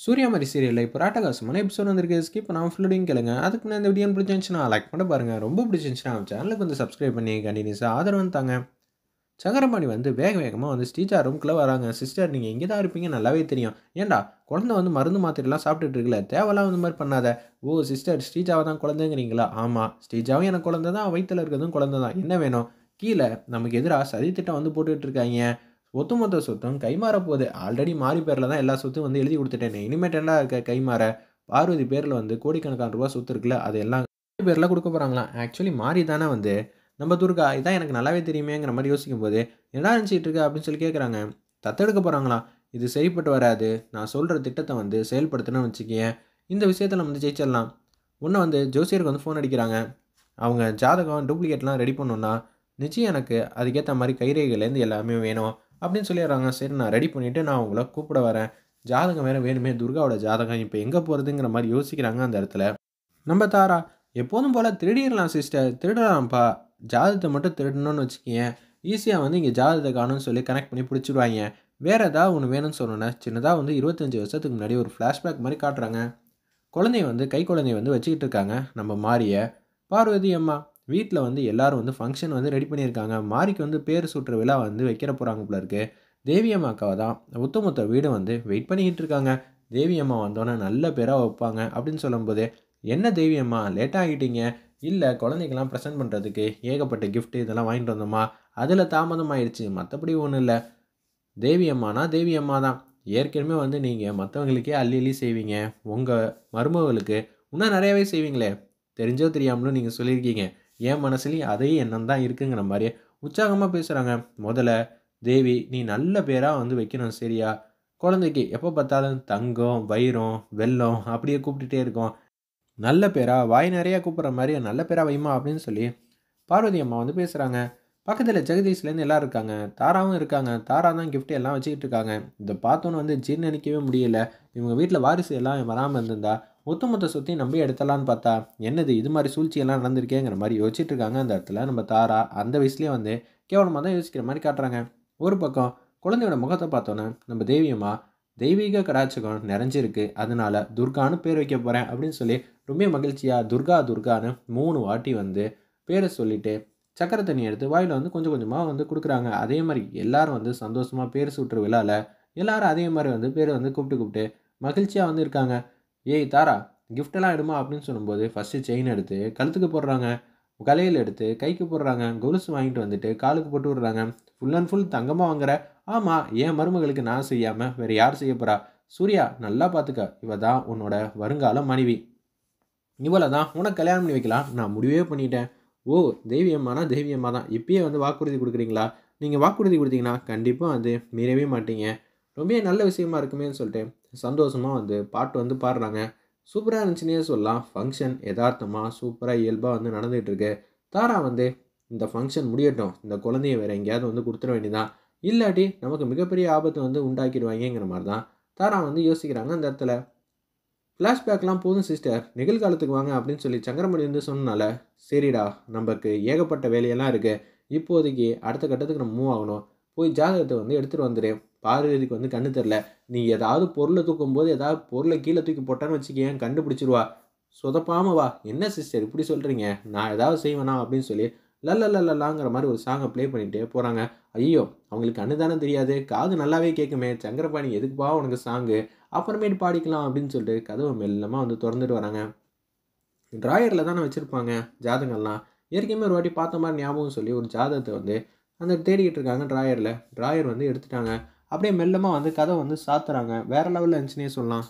சூர்யா சீரியலில் இப்போ ராட்டகாசமான எபிசோட் வந்திருக்கு ஸ்கிப் நான் ஃபுல்லோடையும் கேளுங்க அதுக்கு நான் இந்த வீடியோ பிடிச்சிருந்துச்சுன்னா லைக் பண்ண பாருங்கள் ரொம்ப பிடிச்சிருந்துச்சுன்னா சேனலுக்கு வந்து சப்ஸ்கிரைப் பண்ணி கண்டினியூஸாக ஆதரவு தாங்க சங்கரபாணி வந்து வேக வேகமாக வந்து ஸ்டீச்சா ரூம்குள்ளே வராங்க சிஸ்டர் நீங்கள் எங்கே தான் இருப்பீங்க நல்லாவே தெரியும் ஏண்டா குழந்தை வந்து மருந்து மாத்திரைலாம் சாப்பிட்டுட்டு இருக்குல்ல தேவையெல்லாம் வந்து மாதிரி பண்ணாத ஓ சிஸ்டர் ஸ்டீச்சாவை தான் குழந்தைங்கிறீங்களா ஆமாம் ஸ்டீச்சாவும் எனக்கு குழந்தை தான் வயிற்றில் இருக்கிறதும் குழந்தை தான் என்ன வேணும் கீழே நமக்கு எதிராக சதித்திட்டம் வந்து போட்டுட்ருக்காங்க ஒத்துமொத்த சொத்தும் கைமாற போகுது ஆல்ரெடி மாறி பேரில் தான் எல்லா சொத்தும் வந்து எழுதி கொடுத்துட்டேன் இனிமேட் என்ன இருக்க கைமாற பார்வதி பேரில் வந்து கோடிக்கணக்கான ரூபா சொத்து இருக்குல்ல அது எல்லாம் பேரில் கொடுக்க போகிறாங்களாம் ஆக்சுவலி மாறி தானே வந்து நம்ம துர்கா இதான் எனக்கு நல்லாவே தெரியுமேங்கிற மாதிரி யோசிக்கும் போது என்ன நினச்சிட்டு இருக்கு அப்படின்னு சொல்லி கேட்குறாங்க தத்தெடுக்க போகிறாங்களா இது சரிப்பட்டு வராது நான் சொல்கிற திட்டத்தை வந்து செயல்படுத்தணும்னு வச்சுக்கேன் இந்த விஷயத்தில் வந்து ஜெயிச்சிடலாம் உன்னை வந்து ஜோசியருக்கு வந்து ஃபோன் அடிக்கிறாங்க அவங்க ஜாதகம் டூப்ளிகேட்லாம் ரெடி பண்ணோன்னா நிச்சயம் எனக்கு அதுக்கேற்ற மாதிரி கைரேகையிலேருந்து எல்லாமே வேணும் அப்படின்னு சொல்லிடுறாங்க சரி நான் ரெடி பண்ணிவிட்டு நான் உங்களை கூப்பிட வரேன் ஜாதகம் வேறு வேணுமே துர்காவோட ஜாதகம் இப்போ எங்கே போகிறதுங்கிற மாதிரி யோசிக்கிறாங்க அந்த இடத்துல நம்ம தாரா எப்போதும் போல் திருடிடலாம் சிஸ்டர் திருடலாம்ப்பா ஜாதகத்தை மட்டும் திருடணும்னு வச்சுக்கேன் ஈஸியாக வந்து இங்கே ஜாதகத்தை காணும்னு சொல்லி கனெக்ட் பண்ணி பிடிச்சிடுவாங்க வேறு ஏதாவது ஒன்று வேணும்னு சொன்னோன்னே சின்னதாக வந்து இருபத்தஞ்சி வருஷத்துக்கு முன்னாடி ஒரு ஃப்ளாஷ்பேக் மாதிரி காட்டுறாங்க குழந்தைய வந்து கை குழந்தைய வந்து வச்சுக்கிட்டு இருக்காங்க நம்ம மாறிய பார்வதி அம்மா வீட்டில் வந்து எல்லோரும் வந்து ஃபங்க்ஷன் வந்து ரெடி பண்ணியிருக்காங்க மாரிக்கு வந்து பேர் சுற்று விழா வந்து வைக்கிற போகிறாங்க போல இருக்கு தேவியம்மா அக்காவை தான் ஒத்துமொத்த வீடு வந்து வெயிட் பண்ணிக்கிட்டு இருக்காங்க தேவியம்மா வந்தோன்னே நல்ல பேராக வைப்பாங்க அப்படின்னு சொல்லும்போது என்ன தேவியம்மா லேட்டாக ஆகிட்டீங்க இல்லை குழந்தைக்கெல்லாம் ப்ரெசென்ட் பண்ணுறதுக்கு ஏகப்பட்ட கிஃப்ட் இதெல்லாம் வாங்கிட்டு வந்தோம்மா அதில் தாமதம் ஆயிடுச்சு மற்றபடி ஒன்றும் இல்லை தேவியம்மானா தேவியம்மா தான் ஏற்கனவே வந்து நீங்கள் மற்றவங்களுக்கே அள்ளி அள்ளி செய்வீங்க உங்கள் மருமகளுக்கு இன்னும் நிறையாவே செய்வீங்களே தெரிஞ்சோ தெரியாமலும் நீங்கள் சொல்லியிருக்கீங்க என் மனசுலேயும் அதே எண்ணம் தான் இருக்குங்கிற மாதிரி உற்சாகமாக பேசுகிறாங்க முதல்ல தேவி நீ நல்ல பேராக வந்து வைக்கணும் சரியா குழந்தைக்கு எப்போ பார்த்தாலும் தங்கம் வைரம் வெள்ளம் அப்படியே கூப்பிட்டுட்டே இருக்கும் நல்ல பேரா வாய் நிறையா கூப்பிட்ற மாதிரி நல்ல பேரா வைமா அப்படின்னு சொல்லி பார்வதி அம்மா வந்து பேசுகிறாங்க பக்கத்தில் ஜெகதீஷ்லேருந்து எல்லாம் இருக்காங்க தாராவும் இருக்காங்க தாரா தான் கிஃப்ட் எல்லாம் வச்சுக்கிட்டு இருக்காங்க இதை பார்த்தோன்னு வந்து ஜீர்ணிக்கவே முடியல இவங்க வீட்டில் வாரிசு எல்லாம் வராமல் இருந்திருந்தா ஒத்துமொத்த சொத்தையும் நம்பி எடுத்தலான்னு பார்த்தா என்னது இது மாதிரி சூழ்ச்சியெல்லாம் நடந்திருக்கேங்கிற மாதிரி யோசிச்சுட்டு இருக்காங்க அந்த இடத்துல நம்ம தாரா அந்த வயசுலேயே வந்து கேவலமாக தான் யோசிக்கிற மாதிரி காட்டுறாங்க ஒரு பக்கம் குழந்தையோட முகத்தை பார்த்தோன்னே நம்ம தெய்வியமாக தெய்வீக கடாச்சகம் நிறைஞ்சிருக்கு அதனால் துர்கான்னு பேர் வைக்க போகிறேன் அப்படின்னு சொல்லி ரொம்ப மகிழ்ச்சியாக துர்கா துர்கான்னு மூணு வாட்டி வந்து பேரை சொல்லிவிட்டு சக்கரை தண்ணி எடுத்து வாயில் வந்து கொஞ்சம் கொஞ்சமாக வந்து கொடுக்குறாங்க அதே மாதிரி எல்லோரும் வந்து சந்தோஷமாக பேர் சுட்டுற விழாவில் எல்லோரும் அதே மாதிரி வந்து பேரை வந்து கூப்பிட்டு கூப்பிட்டு மகிழ்ச்சியாக வந்து இருக்காங்க ஏய் தாரா கிஃப்டெல்லாம் எடுமா அப்படின்னு சொல்லும்போது ஃபஸ்ட்டு செயின் எடுத்து கழுத்துக்கு போடுறாங்க கலையில் எடுத்து கைக்கு போடுறாங்க கொலுசு வாங்கிட்டு வந்துட்டு காலுக்கு போட்டு விடுறாங்க ஃபுல் அண்ட் ஃபுல் தங்கமாக வாங்குற ஆமாம் என் மருமகளுக்கு நான் செய்யாமல் வேறு யார் செய்ய போகிறா சூர்யா நல்லா பார்த்துக்க இவ தான் உன்னோட வருங்கால மனைவி இவளை தான் உனக்கு கல்யாணம் பண்ணி வைக்கலாம் நான் முடிவே பண்ணிட்டேன் ஓ தெய்வியம்மானா தெய்வியம்மா தான் இப்பயே வந்து வாக்குறுதி கொடுக்குறீங்களா நீங்கள் வாக்குறுதி கொடுத்தீங்கன்னா கண்டிப்பாக அது மீறவே மாட்டீங்க ரொம்பவே நல்ல விஷயமா இருக்குமேன்னு சொல்லிட்டு சந்தோஷமாக வந்து பாட்டு வந்து பாடுறாங்க சூப்பராக இருந்துச்சுன்னே சொல்லலாம் ஃபங்க்ஷன் யதார்த்தமாக சூப்பராக இயல்பாக வந்து நடந்துகிட்ருக்கு தாரா வந்து இந்த ஃபங்க்ஷன் முடியட்டும் இந்த குழந்தைய வேறு எங்கேயாவது வந்து கொடுத்துட வேண்டியதான் இல்லாட்டி நமக்கு மிகப்பெரிய ஆபத்து வந்து உண்டாக்கிடுவாங்கிற மாதிரி தான் தாரா வந்து யோசிக்கிறாங்க அந்த இடத்துல ஃப்ளாஷ்பேக்லாம் போதும் சிஸ்டர் நிகழ்காலத்துக்கு வாங்க அப்படின்னு சொல்லி சங்கரமணி வந்து சொன்னால சரிடா நமக்கு ஏகப்பட்ட வேலையெல்லாம் இருக்குது இப்போதைக்கு அடுத்த கட்டத்துக்கு நம்ம மூவ் ஆகணும் போய் ஜாதகத்தை வந்து எடுத்துகிட்டு வந்துடு பார்வதிக்கு வந்து கண்ணு தெரில நீ ஏதாவது பொருளை தூக்கும்போது ஏதாவது பொருளை கீழே தூக்கி போட்டான்னு ஏன் கண்டுபிடிச்சிருவா சொதப்பாமல் வா என்ன சிஸ்டர் இப்படி சொல்கிறீங்க நான் ஏதாவது செய்வேனா அப்படின்னு சொல்லி லல்லாங்கிற மாதிரி ஒரு சாங்கை ப்ளே பண்ணிகிட்டே போகிறாங்க ஐயோ அவங்களுக்கு கண்ணு தெரியாது காது நல்லாவே கேட்குமே சங்கரபாணி எதுக்குப்பா உனக்கு சாங்கு அப்புறமேட்டு பாடிக்கலாம் அப்படின்னு சொல்லிட்டு கதவை மெல்லமாக வந்து திறந்துட்டு வராங்க ட்ராயரில் தானே வச்சுருப்பாங்க ஜாதகங்கள்லாம் ஏற்கனவே ஒரு வாட்டி பார்த்த மாதிரி ஞாபகம் சொல்லி ஒரு ஜாதகத்தை வந்து அந்த தேடிக்கிட்டு இருக்காங்க ட்ராயரில் ட்ராயர் வந்து எடுத்துட்டாங்க அப்படியே மெல்லமாக வந்து கதை வந்து சாத்துறாங்க வேறு லெவலில் இருந்துச்சுன்னே சொல்லலாம்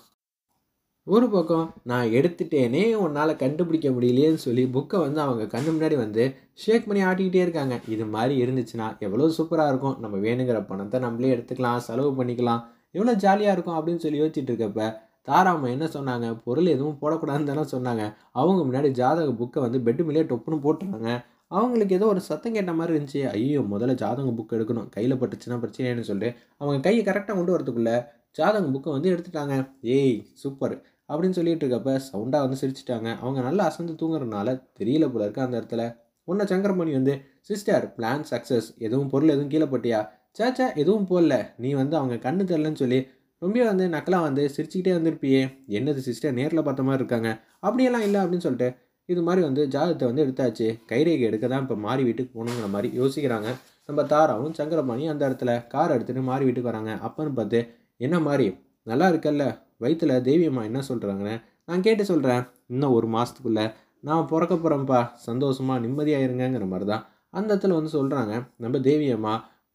ஒரு பக்கம் நான் எடுத்துட்டேனே உன்னால் கண்டுபிடிக்க முடியலையேன்னு சொல்லி புக்கை வந்து அவங்க கண்ணு முன்னாடி வந்து ஷேக் பண்ணி ஆட்டிக்கிட்டே இருக்காங்க இது மாதிரி இருந்துச்சுன்னா எவ்வளோ சூப்பராக இருக்கும் நம்ம வேணுங்கிற பணத்தை நம்மளே எடுத்துக்கலாம் செலவு பண்ணிக்கலாம் எவ்வளோ ஜாலியாக இருக்கும் அப்படின்னு சொல்லி யோசிச்சுட்டு இருக்கப்ப தாராம என்ன சொன்னாங்க பொருள் எதுவும் போடக்கூடாதுன்னு தானே சொன்னாங்க அவங்க முன்னாடி ஜாதக புக்கை வந்து பெட்டு மேலேயே டொப்புன்னு போட்டுருவாங்க அவங்களுக்கு ஏதோ ஒரு சத்தம் கேட்ட மாதிரி இருந்துச்சு ஐயோ முதல்ல ஜாதகம் புக் எடுக்கணும் கையில் பட்டுச்சுன்னா பிரச்சனைன்னு சொல்லிட்டு அவங்க கையை கரெக்டாக கொண்டு வரதுக்குள்ளே ஜாதகம் புக்கை வந்து எடுத்துட்டாங்க ஏய் சூப்பர் அப்படின்னு சொல்லிட்டு இருக்கப்ப சவுண்டாக வந்து சிரிச்சிட்டாங்க அவங்க நல்லா அசந்து தூங்குறதுனால தெரியல போல இருக்கு அந்த இடத்துல உன்ன சங்கரமணி வந்து சிஸ்டர் பிளான் சக்ஸஸ் எதுவும் பொருள் எதுவும் கீழே பட்டியா சேச்சா எதுவும் போடல நீ வந்து அவங்க கண்ணு தெரிலன்னு சொல்லி ரொம்ப வந்து நக்கலாக வந்து சிரிச்சுக்கிட்டே வந்திருப்பியே என்னது சிஸ்டர் நேரில் பார்த்த மாதிரி இருக்காங்க அப்படியெல்லாம் இல்லை அப்படின்னு சொல்லிட்டு இது மாதிரி வந்து ஜாதகத்தை வந்து எடுத்தாச்சு கைரேகை எடுக்க தான் இப்போ மாறி வீட்டுக்கு போகணுங்கிற மாதிரி யோசிக்கிறாங்க நம்ம தாராவும் சங்கரபாணியும் அந்த இடத்துல கார் எடுத்துகிட்டு மாறி வீட்டுக்கு வராங்க அப்போன்னு பார்த்து என்ன மாதிரி நல்லா இருக்கல்ல வயிற்றுல தேவியம்மா என்ன சொல்கிறாங்கன்னு நான் கேட்டு சொல்கிறேன் இன்னும் ஒரு மாதத்துக்குள்ளே நான் பிறக்க போகிறேன்ப்பா சந்தோஷமாக நிம்மதியாக இருங்கிற மாதிரி தான் அந்த இடத்துல வந்து சொல்கிறாங்க நம்ம தேவியம்மா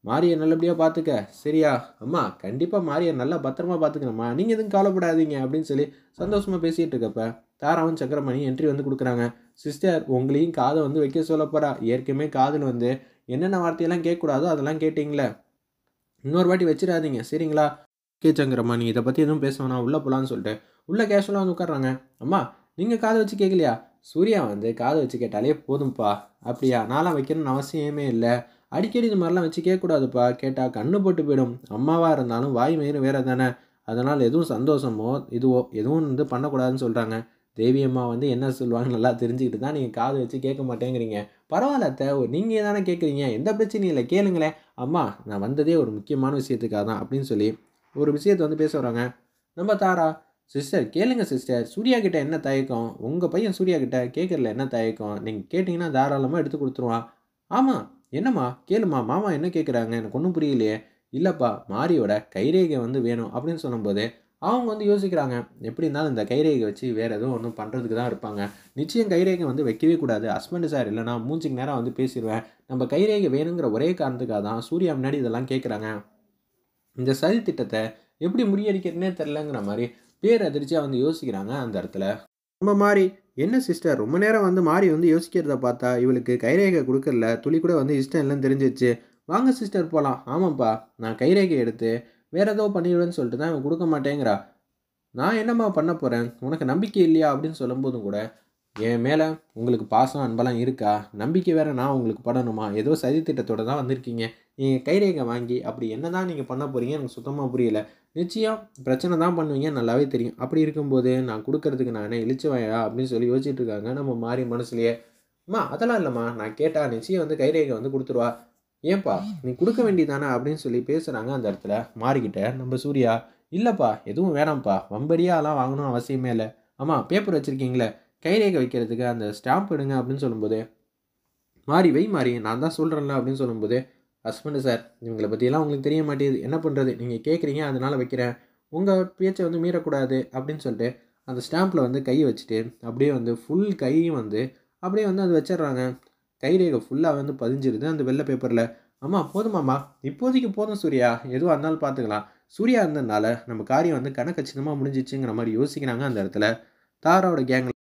மாரியை நல்லபடியாக பார்த்துக்க சரியா அம்மா கண்டிப்பாக மாரியை நல்லா பத்திரமா பார்த்துக்கணும்மா நீங்கள் எதுவும் கவலைப்படாதீங்க அப்படின்னு சொல்லி சந்தோஷமாக பேசிகிட்டு இருக்கப்ப தாராவும் சக்கரமணி என்ட்ரி வந்து கொடுக்குறாங்க சிஸ்டர் உங்களையும் காதை வந்து வைக்க சொல்லப்போறா ஏற்கனவே காதில் வந்து என்னென்ன வார்த்தையெல்லாம் கேட்கக்கூடாதோ அதெல்லாம் கேட்டிங்களே இன்னொரு வாட்டி வச்சிடாதீங்க சரிங்களா கே நீ இதை பற்றி எதுவும் பேச வேணாம் உள்ளே போகலான்னு சொல்லிட்டு உள்ளே கேஷுவலாக வந்து உட்காறாங்க அம்மா நீங்கள் காதை வச்சு கேட்கலையா சூர்யா வந்து காதை வச்சு கேட்டாலே போதும்ப்பா அப்படியா நான்லாம் வைக்கணும்னு அவசியமே இல்லை அடிக்கடி இது மாதிரிலாம் வச்சு கேட்கக்கூடாதுப்பா கேட்டால் கண்ணு போட்டு போயிடும் அம்மாவாக இருந்தாலும் வாய் மயிறு வேறு தானே அதனால் எதுவும் சந்தோஷமோ இதுவோ எதுவும் வந்து பண்ணக்கூடாதுன்னு சொல்கிறாங்க தேவி அம்மா வந்து என்ன சொல்லுவாங்க நல்லா தெரிஞ்சுக்கிட்டு தான் நீங்கள் காது வச்சு கேட்க மாட்டேங்கிறீங்க பரவாயில்ல தேவை நீங்கள் தானே கேட்குறீங்க எந்த பிரச்சனையும் இல்லை கேளுங்களேன் அம்மா நான் வந்ததே ஒரு முக்கியமான விஷயத்துக்காக தான் அப்படின்னு சொல்லி ஒரு விஷயத்தை வந்து பேச வராங்க நம்ம தாரா சிஸ்டர் கேளுங்க சிஸ்டர் சூர்யா கிட்ட என்ன தயக்கம் உங்கள் பையன் சூர்யா கிட்ட கேட்கறல என்ன தயக்கம் நீங்கள் கேட்டிங்கன்னா தாராளமாக எடுத்து கொடுத்துருவான் ஆமாம் என்னம்மா கேளுமா மாமா என்ன கேட்குறாங்க எனக்கு ஒன்றும் புரியலையே இல்லைப்பா மாரியோட கைரேகை வந்து வேணும் அப்படின்னு சொல்லும்போது அவங்க வந்து யோசிக்கிறாங்க எப்படி இருந்தாலும் இந்த கைரேகை வச்சு வேறு எதுவும் ஒன்றும் பண்ணுறதுக்கு தான் இருப்பாங்க நிச்சயம் கைரேகை வந்து வைக்கவே கூடாது ஹஸ்பண்டு சார் இல்லைனா மூஞ்சிக்கு நேரம் வந்து பேசிடுவேன் நம்ம கைரேகை வேணுங்கிற ஒரே காரணத்துக்காக தான் சூர்யா முன்னாடி இதெல்லாம் கேட்குறாங்க இந்த சதி திட்டத்தை எப்படி முறியடிக்கிறதுனே தெரிலங்கிற மாதிரி பேர் அதிர்ச்சியாக வந்து யோசிக்கிறாங்க அந்த இடத்துல நம்ம மாதிரி என்ன சிஸ்டர் ரொம்ப நேரம் வந்து மாறி வந்து யோசிக்கிறத பார்த்தா இவளுக்கு கைரேகை கொடுக்கல துளி கூட வந்து இஷ்டம் இல்லைன்னு தெரிஞ்சிச்சு வாங்க சிஸ்டர் போகலாம் ஆமாம்ப்பா நான் கைரேகை எடுத்து வேறு ஏதோ பண்ணிவிடுன்னு சொல்லிட்டு தான் இவன் கொடுக்க மாட்டேங்கிறா நான் என்னம்மா பண்ண போகிறேன் உனக்கு நம்பிக்கை இல்லையா அப்படின்னு சொல்லும்போதும் கூட என் மேலே உங்களுக்கு பாசம் அன்பெல்லாம் இருக்கா நம்பிக்கை வேறு நான் உங்களுக்கு பண்ணணுமா ஏதோ சதி திட்டத்தோடு தான் வந்திருக்கீங்க நீங்கள் கைரேகை வாங்கி அப்படி என்ன தான் நீங்கள் பண்ண போகிறீங்க எனக்கு சுத்தமாக புரியலை நிச்சயம் பிரச்சனை தான் பண்ணுவீங்க நல்லாவே தெரியும் அப்படி இருக்கும்போது நான் கொடுக்கறதுக்கு நான் என்ன இழிச்சுவாயா அப்படின்னு சொல்லி யோசிச்சுட்டு இருக்காங்க நம்ம மாறி மனசுலயே அம்மா அதெல்லாம் இல்லைம்மா நான் கேட்டால் நிச்சயம் வந்து கைரேகை வந்து கொடுத்துருவா ஏன்பா நீ கொடுக்க வேண்டியதானே அப்படின்னு சொல்லி பேசுகிறாங்க அந்த இடத்துல மாறிக்கிட்ட நம்ம சூர்யா இல்லைப்பா எதுவும் வேணாம்ப்பா வம்படியாலாம் வாங்கணும் அவசியமே இல்லை ஆமாம் பேப்பர் வச்சுருக்கீங்களே கைரேகை வைக்கிறதுக்கு அந்த ஸ்டாம்ப் எடுங்க அப்படின்னு சொல்லும்போது மாறி வை மாறி நான் தான் சொல்கிறேன்ல அப்படின்னு சொல்லும்போது ஹஸ்பண்டு சார் இவங்களை பற்றியெல்லாம் உங்களுக்கு தெரிய மாட்டேது என்ன பண்ணுறது நீங்கள் கேட்குறீங்க அதனால் வைக்கிறேன் உங்கள் பேச்சை வந்து மீறக்கூடாது அப்படின்னு சொல்லிட்டு அந்த ஸ்டாம்பில் வந்து கை வச்சுட்டு அப்படியே வந்து ஃபுல் கையும் வந்து அப்படியே வந்து அது வச்சிடுறாங்க ரேகை ஃபுல்லாக வந்து பதிஞ்சிருது அந்த வெள்ளை பேப்பரில் அம்மா போதுமாம்மா இப்போதைக்கு போதும் சூர்யா எதுவாக இருந்தாலும் பார்த்துக்கலாம் சூர்யா இருந்ததுனால நம்ம காரியம் வந்து கணக்கச்சிதமாக முடிஞ்சிச்சுங்கிற மாதிரி யோசிக்கிறாங்க அந்த இடத்துல தாரோட கேங்கில்